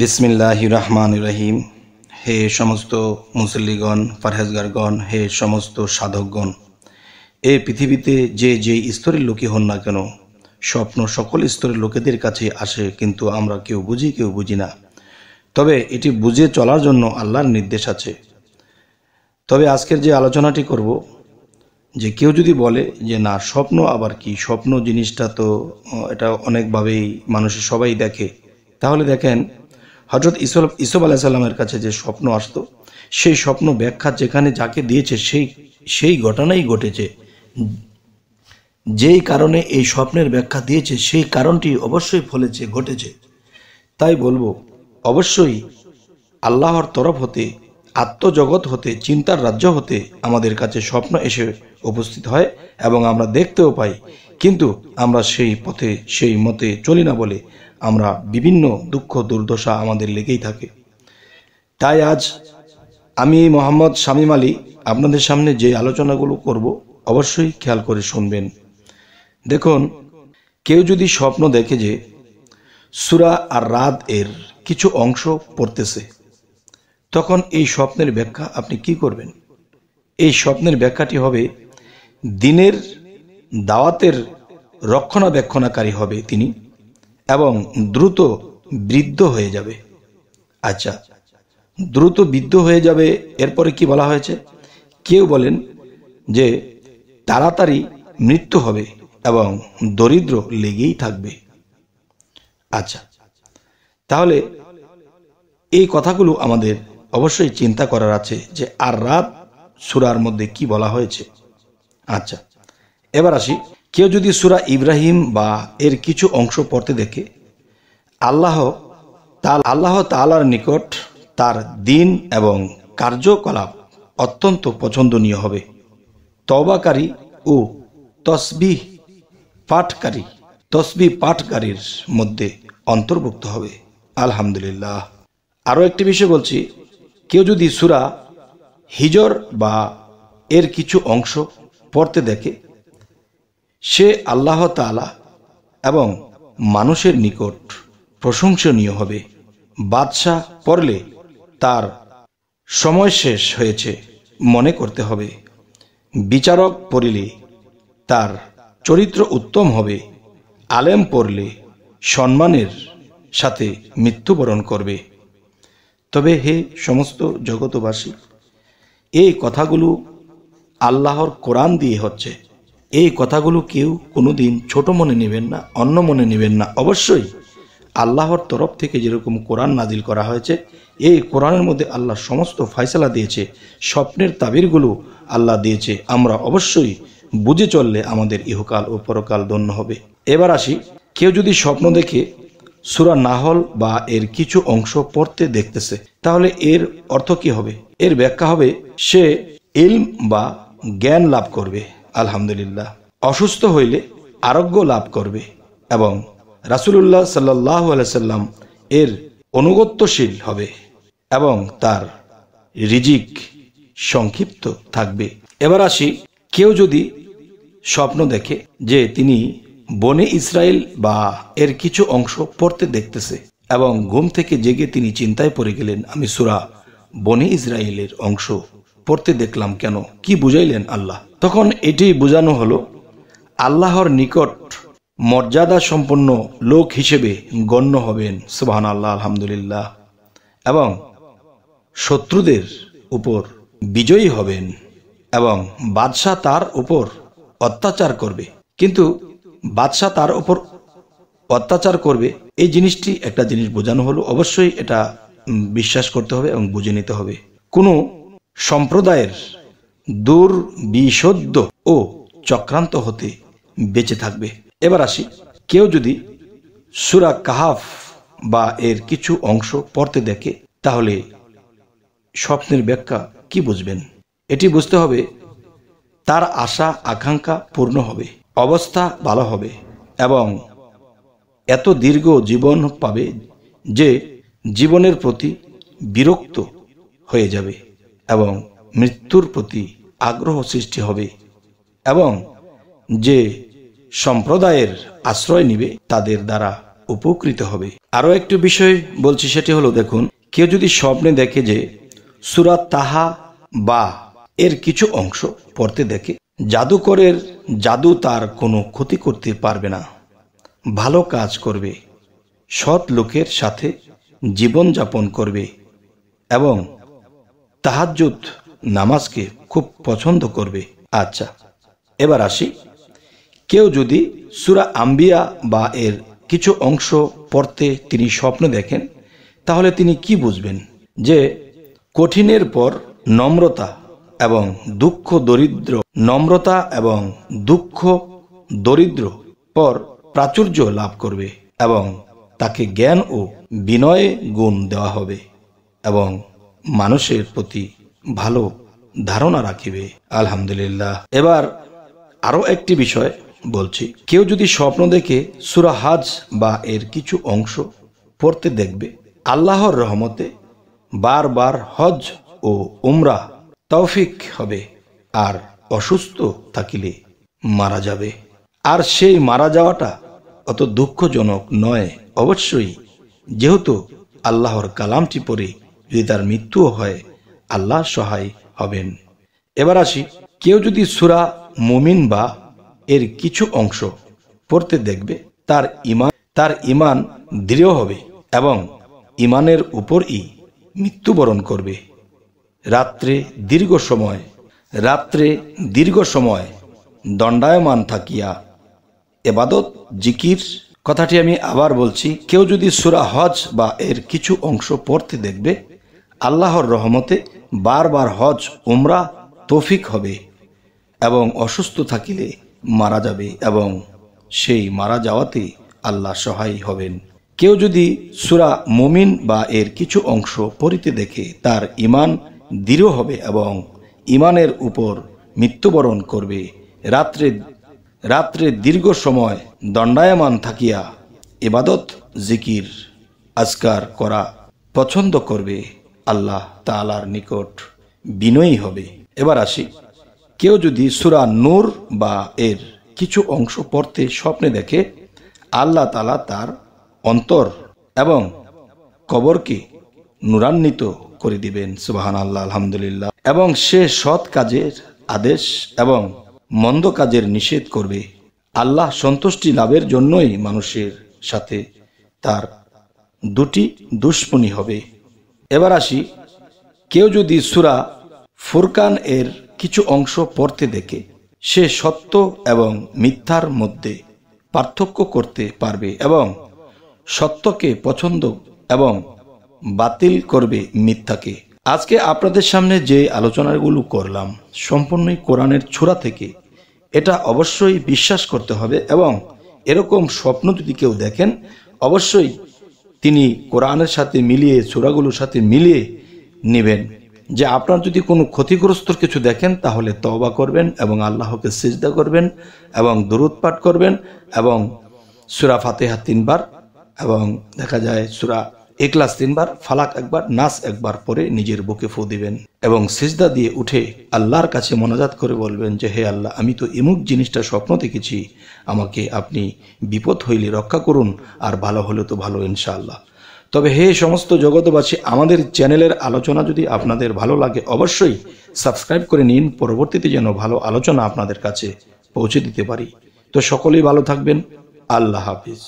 বিসমিল্লাহ রহমান রহিম হে সমস্ত মুসল্লিগণ পারহেজগারগণ হে সমস্ত সাধকগণ এ পৃথিবীতে যে যে স্তরের লোকই হন না কেন স্বপ্ন সকল স্তরের লোকেদের কাছে আসে কিন্তু আমরা কেউ বুঝি কেউ বুঝি না তবে এটি বুঝে চলার জন্য আল্লাহর নির্দেশ আছে তবে আজকের যে আলোচনাটি করব যে কেউ যদি বলে যে না স্বপ্ন আবার কি স্বপ্ন জিনিসটা তো এটা অনেকভাবেই মানুষের সবাই দেখে তাহলে দেখেন হজরত ইসল ইসব আলাইসাল্লামের কাছে যে স্বপ্ন আসতো সেই স্বপ্ন ব্যাখ্যা যেখানে যাকে দিয়েছে সেই সেই ঘটনাই ঘটেছে যেই কারণে এই স্বপ্নের ব্যাখ্যা দিয়েছে সেই কারণটি অবশ্যই ফলেছে ঘটেছে তাই বলবো অবশ্যই আল্লাহর তরফ হতে আত্মজগৎ হতে চিন্তার রাজ্য হতে আমাদের কাছে স্বপ্ন এসে উপস্থিত হয় এবং আমরা দেখতেও পাই কিন্তু আমরা সেই পথে সেই মতে চলি না বলে আমরা বিভিন্ন দুঃখ দুর্দশা আমাদের লেগেই থাকে তাই আজ আমি মোহাম্মদ শামীম আলী আপনাদের সামনে যে আলোচনাগুলো করব অবশ্যই খেয়াল করে শুনবেন দেখুন কেউ যদি স্বপ্ন দেখে যে সুরা আর রাত এর কিছু অংশ পড়তেছে তখন এই স্বপ্নের ব্যাখ্যা আপনি কি করবেন এই স্বপ্নের ব্যাখ্যাটি হবে দিনের দাওয়াতের রক্ষণাবেক্ষণাকারী হবে তিনি এবং দ্রুত বৃদ্ধ হয়ে যাবে আচ্ছা দ্রুত বৃদ্ধ হয়ে যাবে এরপরে কি বলা হয়েছে কেউ বলেন যে তাড়াতাড়ি মৃত্যু হবে এবং দরিদ্র লেগেই থাকবে আচ্ছা তাহলে এই কথাগুলো আমাদের অবশ্যই চিন্তা করার আছে যে আর রাত সুরার মধ্যে কি বলা হয়েছে আচ্ছা এবার আসি কেউ যদি সুরা ইব্রাহিম বা এর কিছু অংশ পড়তে দেখে আল্লাহ তাল আল্লাহ তালার নিকট তার দিন এবং কার্যকলাপ অত্যন্ত পছন্দনীয় হবে তবাকারী ও তসবি পাঠকারী তসবি পাঠকারীর মধ্যে অন্তর্ভুক্ত হবে আলহামদুলিল্লাহ আরও একটি বিষয় বলছি কেউ যদি সুরা হিজর বা এর কিছু অংশ পড়তে দেখে সে আল্লাহ তালা এবং মানুষের নিকট প্রশংসনীয় হবে বাদশাহ পড়লে তার সময় শেষ হয়েছে মনে করতে হবে বিচারক পড়লে তার চরিত্র উত্তম হবে আলেম পড়লে সম্মানের সাথে মৃত্যুবরণ করবে তবে হে সমস্ত জগতবাসী এই কথাগুলো আল্লাহর কোরআন দিয়ে হচ্ছে এই কথাগুলো কেউ কোনো দিন ছোটো মনে নেবেন না অন্য মনে নেবেন না অবশ্যই আল্লাহর তরফ থেকে যেরকম কোরআন নাজিল করা হয়েছে এই কোরআনের মধ্যে আল্লাহ সমস্ত ফয়সলা দিয়েছে স্বপ্নের তাবিরগুলো আল্লাহ দিয়েছে আমরা অবশ্যই বুঝে চললে আমাদের ইহকাল ও পরকাল ধন্য হবে এবার আসি কেউ যদি স্বপ্ন দেখে সুরা নাহল বা এর কিছু অংশ পড়তে দেখতেছে তাহলে এর অর্থ কি হবে এর ব্যাখ্যা হবে সে ইলম বা জ্ঞান লাভ করবে আলহামদুলিল্লাহ অসুস্থ হইলে আরোগ্য লাভ করবে এবং রাসুলুল্লাহ সাল্লাহ আলাইসাল্লাম এর অনুগত্যশীল হবে এবং তার রিজিক সংক্ষিপ্ত থাকবে এবার আসি কেউ যদি স্বপ্ন দেখে যে তিনি বনে ইসরায়েল বা এর কিছু অংশ পড়তে দেখতেছে এবং ঘুম থেকে জেগে তিনি চিন্তায় পড়ে গেলেন আমি সুরা বনে ইসরায়েলের অংশ পড়তে দেখলাম কেন কি বুঝাইলেন আল্লাহ তখন এটি বোঝানো হলো আল্লাহর নিকট মর্যাদা সম্পন্ন লোক হিসেবে গণ্য হবেন সুবাহান আল্লাহ আলহামদুলিল্লাহ এবং শত্রুদের উপর বিজয়ী হবেন এবং বাদশাহ তার উপর অত্যাচার করবে কিন্তু বাদশাহ তার উপর অত্যাচার করবে এই জিনিসটি একটা জিনিস বোঝানো হলো অবশ্যই এটা বিশ্বাস করতে হবে এবং বুঝে নিতে হবে কোনো সম্প্রদায়ের দূর ও চক্রান্ত হতে বেঁচে থাকবে এবার আসি কেউ যদি সুরা কাহাফ বা এর কিছু অংশ পড়তে দেখে তাহলে স্বপ্নের ব্যাখ্যা কি বুঝবেন এটি বুঝতে হবে তার আশা আকাঙ্ক্ষা পূর্ণ হবে অবস্থা ভালো হবে এবং এত দীর্ঘ জীবন পাবে যে জীবনের প্রতি বিরক্ত হয়ে যাবে এবং মৃত্যুর প্রতি আগ্রহ সৃষ্টি হবে এবং যে সম্প্রদায়ের আশ্রয় নিবে তাদের দ্বারা উপকৃত হবে আরও একটি বিষয় বলছি সেটি হলো দেখুন কেউ যদি স্বপ্নে দেখে যে সুরা তাহা বা এর কিছু অংশ পড়তে দেখে জাদুকরের জাদু তার কোনো ক্ষতি করতে পারবে না ভালো কাজ করবে সৎ লোকের সাথে জীবনযাপন করবে এবং তাহাজুত নামাজকে খুব পছন্দ করবে আচ্ছা এবার আসি কেউ যদি সুরা আম্বিয়া বা এর কিছু অংশ পড়তে তিনি স্বপ্ন দেখেন তাহলে তিনি কি বুঝবেন যে কঠিনের পর নম্রতা এবং দুঃখ দরিদ্র নম্রতা এবং দুঃখ দরিদ্র পর প্রাচুর্য লাভ করবে এবং তাকে জ্ঞান ও বিনয়ে গুণ দেওয়া হবে এবং মানুষের প্রতি ভালো ধারণা রাখিবে আলহামদুলিল্লাহ এবার আরও একটি বিষয় বলছি কেউ যদি স্বপ্ন দেখে সুরাহাজ বা এর কিছু অংশ পড়তে দেখবে আল্লাহর রহমতে বারবার হজ ও উমরা তৌফিক হবে আর অসুস্থ থাকিলে মারা যাবে আর সেই মারা যাওয়াটা অত দুঃখজনক নয় অবশ্যই যেহেতু আল্লাহর কালামটি পরে যদি তার মৃত্যুও হয় আল্লাহ সহায় হবেন এবার আসি কেউ যদি সুরা মুমিন বা এর কিছু অংশ পড়তে দেখবে তার ইমান তার ইমান দৃঢ় হবে এবং ইমানের উপরই মৃত্যুবরণ করবে রাত্রে দীর্ঘ সময় রাত্রে দীর্ঘ সময় দণ্ডায়মান থাকিয়া এবাদত জিকির কথাটি আমি আবার বলছি কেউ যদি সুরা হজ বা এর কিছু অংশ পড়তে দেখবে আল্লাহর রহমতে বারবার হজ উমরা তৌফিক হবে এবং অসুস্থ থাকিলে মারা যাবে এবং সেই মারা যাওয়াতে আল্লাহ সহায় হবেন কেউ যদি সুরা মুমিন বা এর কিছু অংশ পড়িতে দেখে তার ইমান দৃঢ় হবে এবং ইমানের উপর মৃত্যুবরণ করবে রাত্রে রাত্রে দীর্ঘ সময় দণ্ডায়মান থাকিয়া এবাদত জিকির আজকার করা পছন্দ করবে আল্লাহ তালার নিকট বিনয়ী হবে এবার আসি কেউ যদি সুরা নূর বা এর কিছু অংশ পড়তে স্বপ্নে দেখে আল্লাহ তালা তার অন্তর এবং কবরকে নূরান্বিত করে দিবেন সুবাহান আল্লাহ আলহামদুলিল্লাহ এবং সে সৎ কাজের আদেশ এবং মন্দ কাজের নিষেধ করবে আল্লাহ সন্তুষ্টি লাভের জন্যই মানুষের সাথে তার দুটি দুশ্মনী হবে এবার আসি কেউ যদি সুরা ফুরকান এর কিছু অংশ পড়তে দেখে সে সত্য এবং মিথ্যার মধ্যে পার্থক্য করতে পারবে এবং সত্যকে পছন্দ এবং বাতিল করবে মিথ্যাকে আজকে আপনাদের সামনে যে আলোচনাগুলো করলাম সম্পূর্ণই কোরআনের ছোড়া থেকে এটা অবশ্যই বিশ্বাস করতে হবে এবং এরকম স্বপ্ন যদি কেউ দেখেন অবশ্যই তিনি কোরআনের সাথে মিলিয়ে সুরাগুলোর সাথে মিলিয়ে নেবেন যে আপনার যদি কোনো ক্ষতিগ্রস্ত কিছু দেখেন তাহলে তবা করবেন এবং আল্লাহকে সিজদা করবেন এবং দরুদ পাঠ করবেন এবং সুরা ফাতেহা তিনবার এবং দেখা যায় সুরা এক্লাস তিনবার ফালাক একবার নাস একবার পরে নিজের বুকে ফু দিবেন এবং সিজদা দিয়ে উঠে আল্লাহর কাছে মনাজাত করে বলবেন যে হে আল্লাহ আমি তো এমুক জিনিসটা স্বপ্ন দেখেছি আমাকে আপনি বিপদ হইলে রক্ষা করুন আর ভালো হলে তো ভালো ইনশাআল্লাহ তবে হে সমস্ত জগতবাসী আমাদের চ্যানেলের আলোচনা যদি আপনাদের ভালো লাগে অবশ্যই সাবস্ক্রাইব করে নিন পরবর্তীতে যেন ভালো আলোচনা আপনাদের কাছে পৌঁছে দিতে পারি তো সকলেই ভালো থাকবেন আল্লাহ হাফিজ